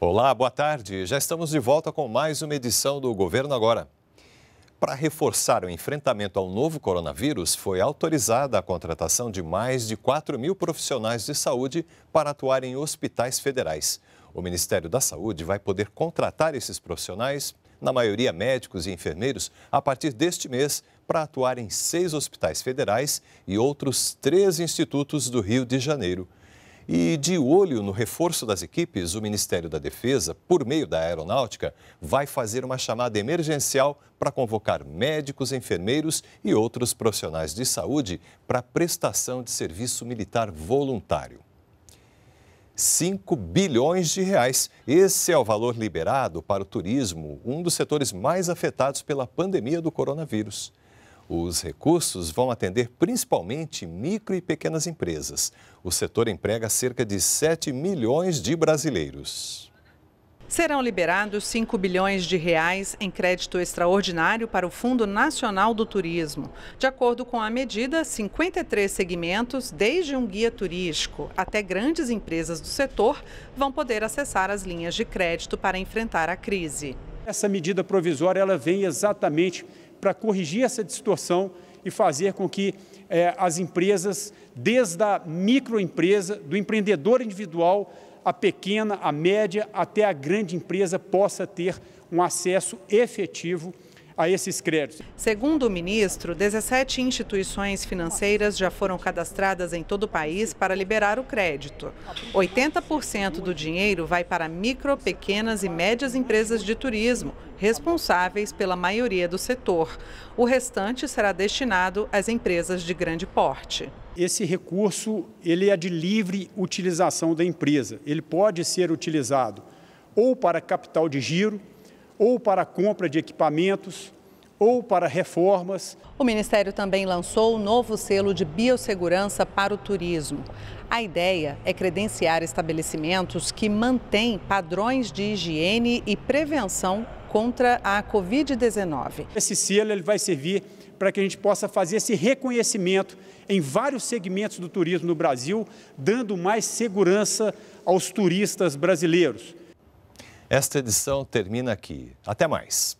Olá, boa tarde. Já estamos de volta com mais uma edição do Governo Agora. Para reforçar o enfrentamento ao novo coronavírus, foi autorizada a contratação de mais de 4 mil profissionais de saúde para atuar em hospitais federais. O Ministério da Saúde vai poder contratar esses profissionais, na maioria médicos e enfermeiros, a partir deste mês, para atuar em seis hospitais federais e outros três institutos do Rio de Janeiro. E de olho no reforço das equipes, o Ministério da Defesa, por meio da Aeronáutica, vai fazer uma chamada emergencial para convocar médicos, enfermeiros e outros profissionais de saúde para prestação de serviço militar voluntário. 5 bilhões de reais. Esse é o valor liberado para o turismo, um dos setores mais afetados pela pandemia do coronavírus. Os recursos vão atender principalmente micro e pequenas empresas. O setor emprega cerca de 7 milhões de brasileiros. Serão liberados 5 bilhões de reais em crédito extraordinário para o Fundo Nacional do Turismo. De acordo com a medida, 53 segmentos, desde um guia turístico até grandes empresas do setor, vão poder acessar as linhas de crédito para enfrentar a crise. Essa medida provisória ela vem exatamente para corrigir essa distorção e fazer com que eh, as empresas, desde a microempresa, do empreendedor individual, a pequena, a média, até a grande empresa, possa ter um acesso efetivo a esses créditos. Segundo o ministro, 17 instituições financeiras já foram cadastradas em todo o país para liberar o crédito. 80% do dinheiro vai para micro, pequenas e médias empresas de turismo, responsáveis pela maioria do setor. O restante será destinado às empresas de grande porte. Esse recurso ele é de livre utilização da empresa. Ele pode ser utilizado ou para capital de giro, ou para compra de equipamentos, ou para reformas. O Ministério também lançou o novo selo de biossegurança para o turismo. A ideia é credenciar estabelecimentos que mantêm padrões de higiene e prevenção contra a Covid-19. Esse selo ele vai servir para que a gente possa fazer esse reconhecimento em vários segmentos do turismo no Brasil, dando mais segurança aos turistas brasileiros. Esta edição termina aqui. Até mais.